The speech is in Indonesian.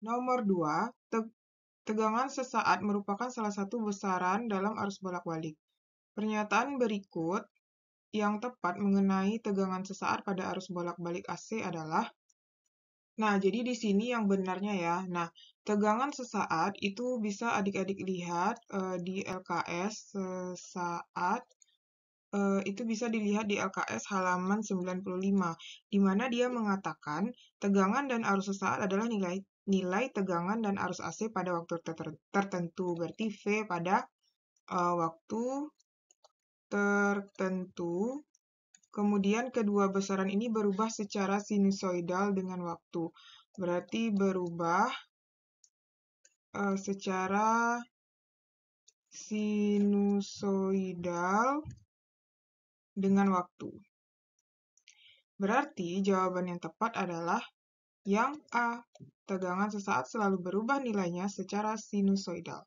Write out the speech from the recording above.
Nomor 2, te tegangan sesaat merupakan salah satu besaran dalam arus bolak-balik. Pernyataan berikut yang tepat mengenai tegangan sesaat pada arus bolak-balik AC adalah Nah, jadi di sini yang benarnya ya. Nah, tegangan sesaat itu bisa adik-adik lihat uh, di LKS sesaat Eh, itu bisa dilihat di LKS halaman 95, di mana dia mengatakan tegangan dan arus sesaat adalah nilai nilai tegangan dan arus AC pada waktu tertentu, berarti V pada uh, waktu tertentu. Kemudian kedua besaran ini berubah secara sinusoidal dengan waktu, berarti berubah uh, secara sinusoidal dengan waktu. Berarti jawaban yang tepat adalah yang A. Tegangan sesaat selalu berubah nilainya secara sinusoidal.